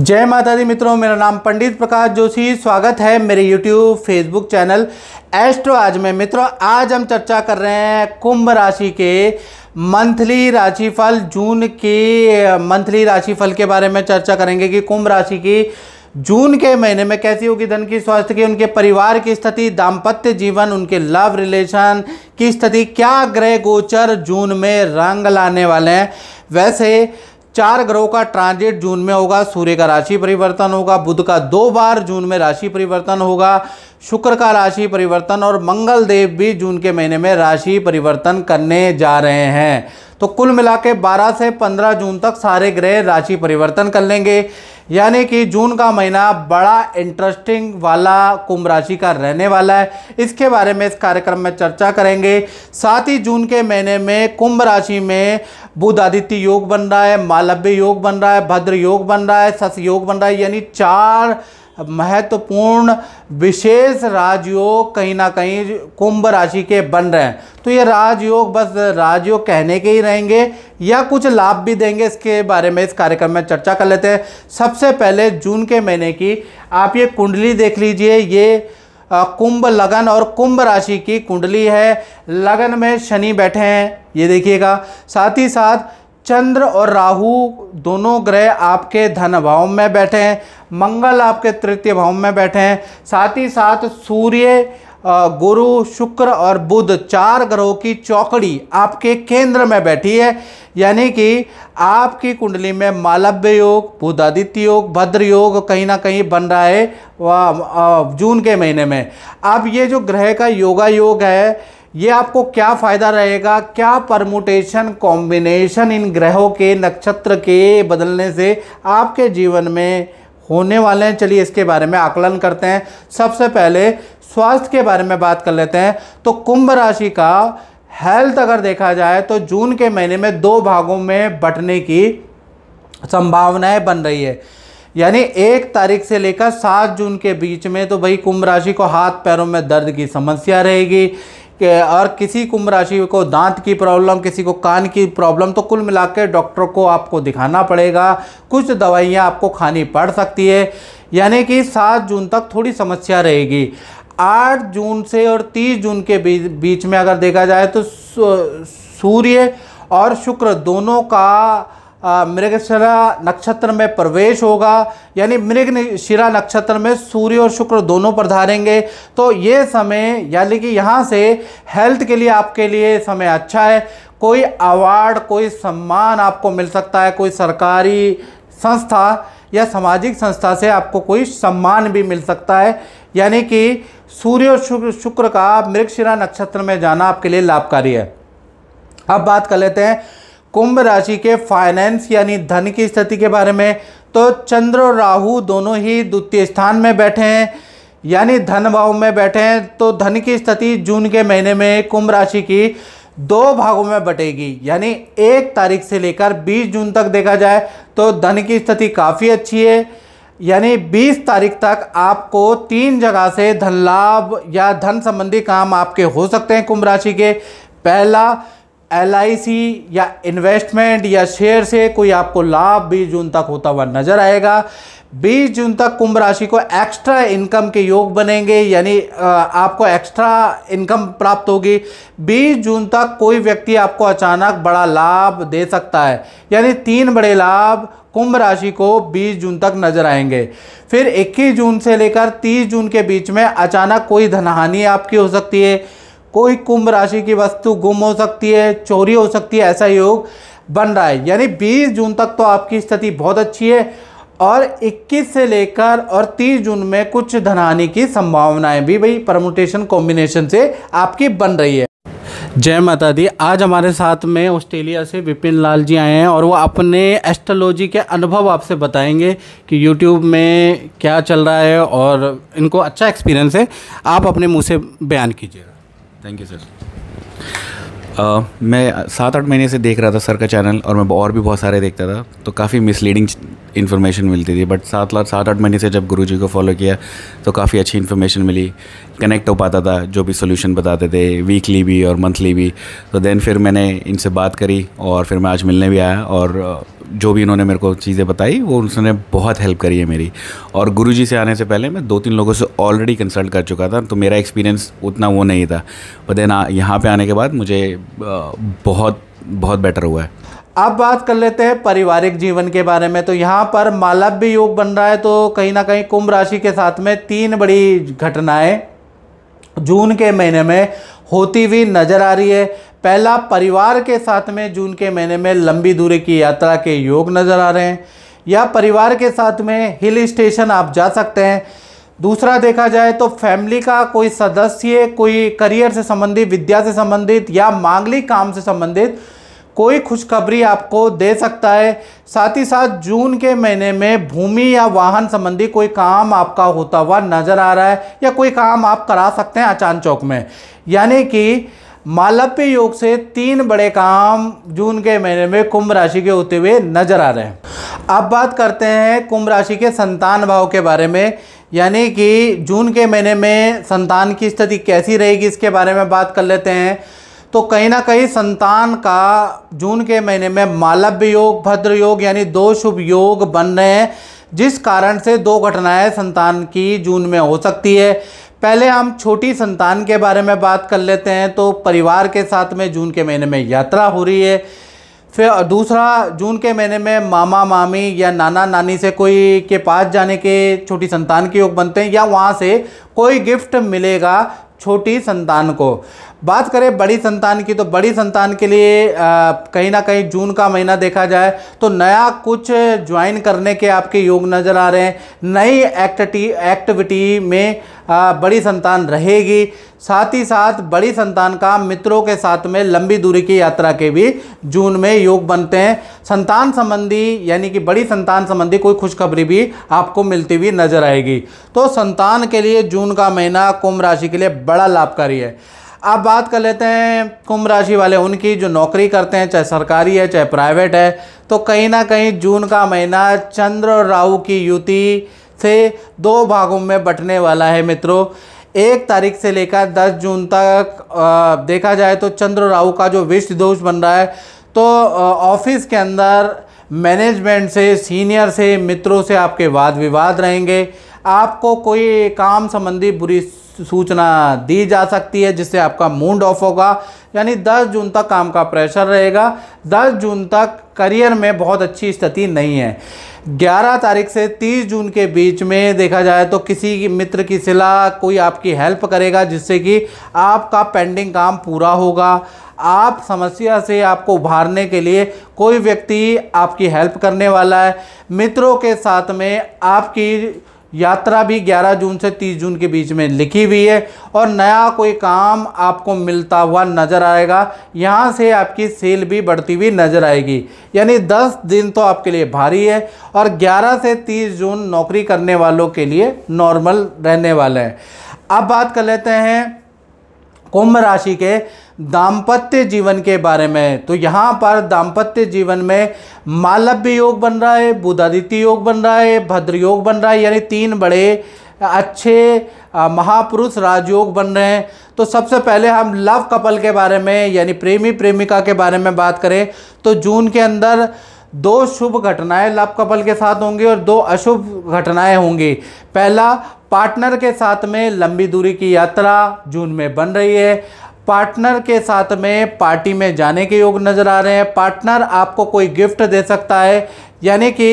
जय माता दी मित्रों मेरा नाम पंडित प्रकाश जोशी स्वागत है मेरे यूट्यूब फेसबुक चैनल एस्ट्रो आज में मित्रों आज हम चर्चा कर रहे हैं कुंभ राशि के मंथली राशिफल जून के मंथली राशिफल के बारे में चर्चा करेंगे कि कुंभ राशि की जून के महीने में कैसी होगी धन की स्वास्थ्य की उनके परिवार की स्थिति दाम्पत्य जीवन उनके लव रिलेशन की स्थिति क्या ग्रह गोचर जून में रंग लाने वाले हैं वैसे चार ग्रहों का ट्रांजिट जून में होगा सूर्य का राशि परिवर्तन होगा बुध का दो बार जून में राशि परिवर्तन होगा शुक्र का राशि परिवर्तन और मंगल देव भी जून के महीने में राशि परिवर्तन करने जा रहे हैं तो कुल मिला के बारह से पंद्रह जून तक सारे ग्रह राशि परिवर्तन कर लेंगे यानी कि जून का महीना बड़ा इंटरेस्टिंग वाला कुंभ राशि का रहने वाला है इसके बारे में इस कार्यक्रम में चर्चा करेंगे साथ ही जून के महीने में कुंभ राशि में बुध आदित्य योग बन रहा है मालव्य योग बन रहा है भद्र योग बन रहा है सस योग बन रहा है यानी चार महत्वपूर्ण विशेष राजयोग कहीं ना कहीं कुंभ राशि के बन रहे हैं तो ये राजयोग बस राजयोग कहने के ही रहेंगे या कुछ लाभ भी देंगे इसके बारे में इस कार्यक्रम में चर्चा कर लेते हैं सबसे पहले जून के महीने की आप ये कुंडली देख लीजिए ये कुंभ लगन और कुंभ राशि की कुंडली है लगन में शनि बैठे हैं ये देखिएगा साथ ही साथ चंद्र और राहु दोनों ग्रह आपके धन भाव में बैठे हैं मंगल आपके तृतीय भाव में बैठे हैं साथ ही साथ सूर्य गुरु शुक्र और बुध चार ग्रहों की चौकड़ी आपके केंद्र में बैठी है यानी कि आपकी कुंडली में मालव्य योग बुधादित्य योग भद्र योग कहीं ना कहीं बन रहा है जून के महीने में अब ये जो ग्रह का योगा योग है ये आपको क्या फ़ायदा रहेगा क्या परमुटेशन कॉम्बिनेशन इन ग्रहों के नक्षत्र के बदलने से आपके जीवन में होने वाले हैं चलिए इसके बारे में आकलन करते हैं सबसे पहले स्वास्थ्य के बारे में बात कर लेते हैं तो कुंभ राशि का हेल्थ अगर देखा जाए तो जून के महीने में दो भागों में बंटने की संभावनाएं बन रही है यानी एक तारीख से लेकर सात जून के बीच में तो भाई कुंभ राशि को हाथ पैरों में दर्द की समस्या रहेगी और किसी कुंभ राशि को दांत की प्रॉब्लम किसी को कान की प्रॉब्लम तो कुल मिला के डॉक्टर को आपको दिखाना पड़ेगा कुछ दवाइयाँ आपको खानी पड़ सकती है यानी कि सात जून तक थोड़ी समस्या रहेगी आठ जून से और तीस जून के बीच में अगर देखा जाए तो सूर्य और शुक्र दोनों का मृगशिरा नक्षत्र में प्रवेश होगा यानी मृग शिरा नक्षत्र में सूर्य और शुक्र दोनों प्रधारेंगे तो ये समय यानी कि यहाँ से हेल्थ के लिए आपके लिए समय अच्छा है कोई अवार्ड कोई सम्मान आपको मिल सकता है कोई सरकारी संस्था या सामाजिक संस्था से आपको कोई सम्मान भी मिल सकता है यानी कि सूर्य और शुक्र शुक्र का मृगशिरा नक्षत्र में जाना आपके लिए लाभकारी है अब बात कर लेते हैं कुंभ राशि के फाइनेंस यानी धन की स्थिति के बारे में तो चंद्र और राहु दोनों ही द्वितीय स्थान में बैठे हैं यानी धन भाव में बैठे हैं तो धन की स्थिति जून के महीने में कुंभ राशि की दो भागों में बटेगी यानी एक तारीख से लेकर 20 जून तक देखा जाए तो धन की स्थिति काफ़ी अच्छी है यानी 20 तारीख तक आपको तीन जगह से धन लाभ या धन संबंधी काम आपके हो सकते हैं कुंभ राशि के पहला एल या इन्वेस्टमेंट या शेयर से कोई आपको लाभ बीस जून तक होता हुआ नजर आएगा 20 जून तक कुंभ राशि को एक्स्ट्रा इनकम के योग बनेंगे यानी आपको एक्स्ट्रा इनकम प्राप्त होगी 20 जून तक कोई व्यक्ति आपको अचानक बड़ा लाभ दे सकता है यानी तीन बड़े लाभ कुंभ राशि को 20 जून तक नजर आएंगे फिर 21 जून से लेकर 30 जून के बीच में अचानक कोई धनहानि आपकी हो सकती है कोई कुंभ राशि की वस्तु गुम हो सकती है चोरी हो सकती है ऐसा योग बन रहा है यानी 20 जून तक तो आपकी स्थिति बहुत अच्छी है और 21 से लेकर और 30 जून में कुछ आने की संभावनाएं भी भाई परमुटेशन कॉम्बिनेशन से आपकी बन रही है जय माता दी आज हमारे साथ में ऑस्ट्रेलिया से विपिन लाल जी आए हैं और वो अपने एस्ट्रोलॉजी के अनुभव आपसे बताएंगे कि यूट्यूब में क्या चल रहा है और इनको अच्छा एक्सपीरियंस है आप अपने मुँह से बयान कीजिएगा थैंक यू सर मैं सात आठ महीने से देख रहा था सर का चैनल और मैं और भी बहुत सारे देखता था तो काफ़ी मिसलीडिंग इन्फॉर्मेशन मिलती थी बट सात लाख सात आठ महीने से जब गुरु जी को फॉलो किया तो काफ़ी अच्छी इन्फॉर्मेशन मिली कनेक्ट हो पाता था जो भी सोल्यूशन बताते थे वीकली भी और मंथली भी तो देन फिर मैंने इनसे बात करी और फिर मैं आज मिलने भी आया और जो भी इन्होंने मेरे को चीज़ें बताई वो उसने बहुत हेल्प करी है मेरी और गुरु जी से आने से पहले मैं दो तीन लोगों से ऑलरेडी कंसल्ट कर चुका था तो मेरा एक्सपीरियंस उतना वो नहीं था बट देन यहाँ पे आने के बाद मुझे बहुत बहुत बेटर हुआ है अब बात कर लेते हैं पारिवारिक जीवन के बारे में तो यहाँ पर मालव्य योग बन रहा है तो कहीं ना कहीं कुंभ राशि के साथ में तीन बड़ी घटनाएं जून के महीने में होती हुई नज़र आ रही है पहला परिवार के साथ में जून के महीने में लंबी दूरी की यात्रा के योग नज़र आ रहे हैं या परिवार के साथ में हिल स्टेशन आप जा सकते हैं दूसरा देखा जाए तो फैमिली का कोई सदस्य कोई करियर से संबंधित विद्या से संबंधित या मांगलिक काम से संबंधित कोई खुशखबरी आपको दे सकता है साथ ही साथ जून के महीने में भूमि या वाहन संबंधी कोई काम आपका होता हुआ नज़र आ रहा है या कोई काम आप करा सकते हैं अचान चौक में यानी कि मालव्य योग से तीन बड़े काम जून के महीने में कुंभ राशि के होते हुए नजर आ रहे हैं अब बात करते हैं कुंभ राशि के संतान भाव के बारे में यानी कि जून के महीने में संतान की स्थिति कैसी रहेगी इसके बारे में बात कर लेते हैं तो कहीं ना कहीं संतान का जून के महीने में मालव्य योग भद्र योग यानी दो शुभ योग बन रहे हैं जिस कारण से दो घटनाएं संतान की जून में हो सकती है पहले हम छोटी संतान के बारे में बात कर लेते हैं तो परिवार के साथ में जून के महीने में यात्रा हो रही है फिर दूसरा जून के महीने में मामा मामी या नाना नानी से कोई के पास जाने के छोटी संतान के योग बनते हैं या वहाँ से कोई गिफ्ट मिलेगा छोटी संतान को बात करें बड़ी संतान की तो बड़ी संतान के लिए कहीं ना कहीं जून का महीना देखा जाए तो नया कुछ ज्वाइन करने के आपके योग नज़र आ रहे हैं नई एक्टिटी एक्टिविटी में आ, बड़ी संतान रहेगी साथ ही साथ बड़ी संतान का मित्रों के साथ में लंबी दूरी की यात्रा के भी जून में योग बनते हैं संतान संबंधी यानी कि बड़ी संतान संबंधी कोई खुशखबरी भी आपको मिलती हुई नजर आएगी तो संतान के लिए जून का महीना कुंभ राशि के लिए बड़ा लाभकारी है आप बात कर लेते हैं कुंभ राशि वाले उनकी जो नौकरी करते हैं चाहे सरकारी है चाहे प्राइवेट है तो कहीं ना कहीं जून का महीना चंद्र और राहु की युति से दो भागों में बटने वाला है मित्रों एक तारीख से लेकर दस जून तक देखा जाए तो चंद्र राहु का जो विष्ट दोष बन रहा है तो ऑफिस के अंदर मैनेजमेंट से सीनियर से मित्रों से आपके वाद विवाद रहेंगे आपको कोई काम संबंधी बुरी सूचना दी जा सकती है जिससे आपका मूड ऑफ होगा यानी 10 जून तक काम का प्रेशर रहेगा 10 जून तक करियर में बहुत अच्छी स्थिति नहीं है 11 तारीख से 30 जून के बीच में देखा जाए तो किसी मित्र की सिला कोई आपकी हेल्प करेगा जिससे कि आपका पेंडिंग काम पूरा होगा आप समस्या से आपको उभारने के लिए कोई व्यक्ति आपकी हेल्प करने वाला है मित्रों के साथ में आपकी यात्रा भी 11 जून से 30 जून के बीच में लिखी हुई है और नया कोई काम आपको मिलता हुआ नज़र आएगा यहाँ से आपकी सेल भी बढ़ती हुई नज़र आएगी यानी 10 दिन तो आपके लिए भारी है और 11 से 30 जून नौकरी करने वालों के लिए नॉर्मल रहने वाला है अब बात कर लेते हैं कुंभ राशि के दाम्पत्य जीवन के बारे में तो यहाँ पर दाम्पत्य जीवन में मालव्य योग बन रहा है बुधादित्य योग बन रहा है भद्र योग बन रहा है यानी तीन बड़े अच्छे महापुरुष राजयोग बन रहे हैं तो सबसे पहले हम लव कपल के बारे में यानी प्रेमी प्रेमिका के बारे में बात करें तो जून के अंदर दो शुभ घटनाएं लव कपल के साथ होंगी और दो अशुभ घटनाएं होंगी पहला पार्टनर के साथ में लंबी दूरी की यात्रा जून में बन रही है पार्टनर के साथ में पार्टी में जाने के योग नज़र आ रहे हैं पार्टनर आपको कोई गिफ्ट दे सकता है यानी कि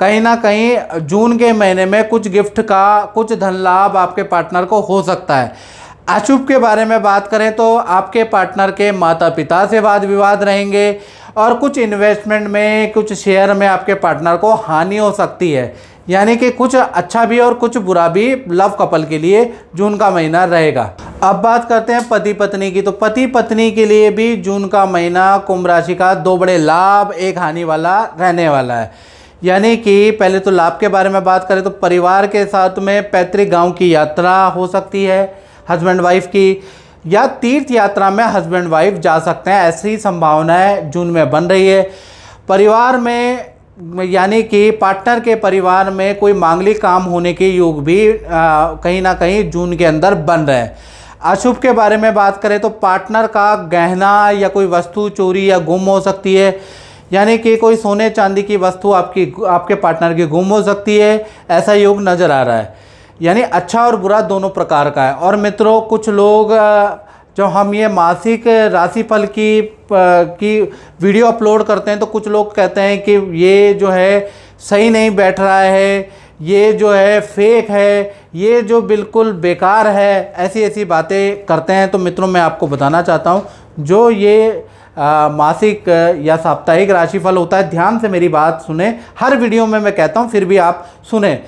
कहीं ना कहीं जून के महीने में कुछ गिफ्ट का कुछ धन लाभ आपके पार्टनर को हो सकता है अशुभ के बारे में बात करें तो आपके पार्टनर के माता पिता से वाद विवाद रहेंगे और कुछ इन्वेस्टमेंट में कुछ शेयर में आपके पार्टनर को हानि हो सकती है यानी कि कुछ अच्छा भी और कुछ बुरा भी लव कपल के लिए जून का महीना रहेगा अब बात करते हैं पति पत्नी की तो पति पत्नी के लिए भी जून का महीना कुंभ राशि का दो बड़े लाभ एक हानि वाला रहने वाला है यानी कि पहले तो लाभ के बारे में बात करें तो परिवार के साथ में पैतृक गांव की यात्रा हो सकती है हस्बैंड वाइफ की या तीर्थ यात्रा में हस्बैंड वाइफ जा सकते हैं ऐसी संभावनाएं जून में बन रही है परिवार में यानी कि पार्टनर के परिवार में कोई मांगलिक काम होने के योग भी कहीं ना कहीं जून के अंदर बन रहे हैं अशुभ के बारे में बात करें तो पार्टनर का गहना या कोई वस्तु चोरी या गुम हो सकती है यानी कि कोई सोने चांदी की वस्तु आपकी आपके पार्टनर की गुम हो सकती है ऐसा योग नज़र आ रहा है यानी अच्छा और बुरा दोनों प्रकार का है और मित्रों कुछ लोग आ, जब हम ये मासिक राशिफल की की वीडियो अपलोड करते हैं तो कुछ लोग कहते हैं कि ये जो है सही नहीं बैठ रहा है ये जो है फेक है ये जो बिल्कुल बेकार है ऐसी ऐसी बातें करते हैं तो मित्रों मैं आपको बताना चाहता हूँ जो ये आ, मासिक या साप्ताहिक राशिफल होता है ध्यान से मेरी बात सुने हर वीडियो में मैं कहता हूँ फिर भी आप सुने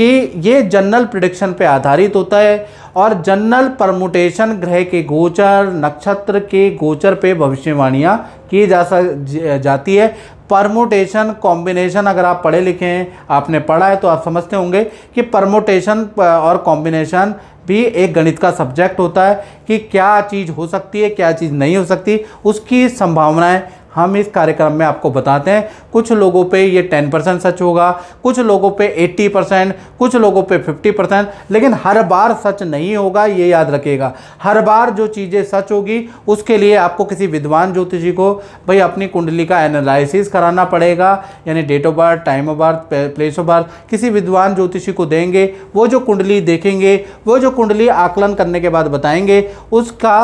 कि ये जनरल प्रिडिक्शन पे आधारित होता है और जनरल परमुटेशन ग्रह के गोचर नक्षत्र के गोचर पे भविष्यवाणियाँ की जा सक जाती है परमोटेशन कॉम्बिनेशन अगर आप पढ़े लिखे हैं आपने पढ़ा है तो आप समझते होंगे कि परमोटेशन और कॉम्बिनेशन भी एक गणित का सब्जेक्ट होता है कि क्या चीज़ हो सकती है क्या चीज़ नहीं हो सकती उसकी संभावनाएं हम इस कार्यक्रम में आपको बताते हैं कुछ लोगों पे ये 10 परसेंट सच होगा कुछ लोगों पे 80 परसेंट कुछ लोगों पे 50 परसेंट लेकिन हर बार सच नहीं होगा ये याद रखिएगा हर बार जो चीज़ें सच होगी उसके लिए आपको किसी विद्वान ज्योतिषी को भाई अपनी कुंडली का एनालिसिस कराना पड़ेगा यानी date of birth time of birth place of birth किसी विद्वान ज्योतिषी को देंगे वो जो कुंडली देखेंगे वो जो कुंडली आकलन करने के बाद बताएंगे उसका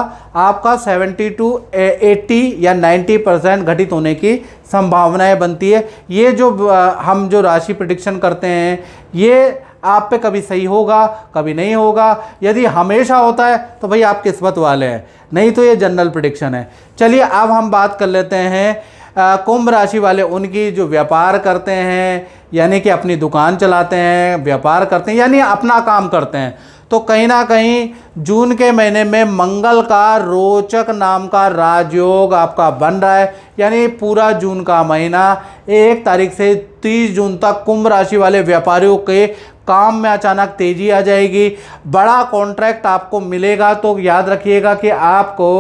आपका सेवेंटी टू एट्टी या नाइन्टी परसेंट घटन घटित होने की संभावनाएं बनती है ये जो हम जो राशि प्रडिक्शन करते हैं ये आप पे कभी सही होगा कभी नहीं होगा यदि हमेशा होता है तो भाई आप किस्मत वाले हैं नहीं तो ये जनरल प्रडिक्शन है चलिए अब हम बात कर लेते हैं कुंभ राशि वाले उनकी जो व्यापार करते हैं यानी कि अपनी दुकान चलाते हैं व्यापार करते हैं यानी अपना काम करते हैं तो कहीं ना कहीं जून के महीने में मंगल का रोचक नाम का राजयोग आपका बन रहा है यानी पूरा जून का महीना एक तारीख से तीस जून तक कुंभ राशि वाले व्यापारियों के काम में अचानक तेजी आ जाएगी बड़ा कॉन्ट्रैक्ट आपको मिलेगा तो याद रखिएगा कि आपको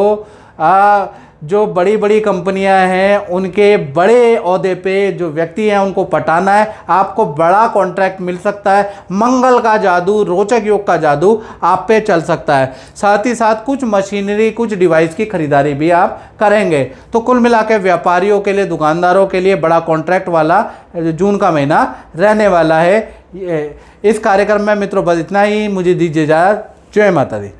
आ, जो बड़ी बड़ी कंपनियां हैं उनके बड़े अहदे पे जो व्यक्ति हैं उनको पटाना है आपको बड़ा कॉन्ट्रैक्ट मिल सकता है मंगल का जादू रोचक योग का जादू आप पे चल सकता है साथ ही साथ कुछ मशीनरी कुछ डिवाइस की खरीदारी भी आप करेंगे तो कुल मिला के व्यापारियों के लिए दुकानदारों के लिए बड़ा कॉन्ट्रैक्ट वाला जून का महीना रहने वाला है इस कार्यक्रम में मित्रों बस इतना ही मुझे दीजिए जाए जय माता दी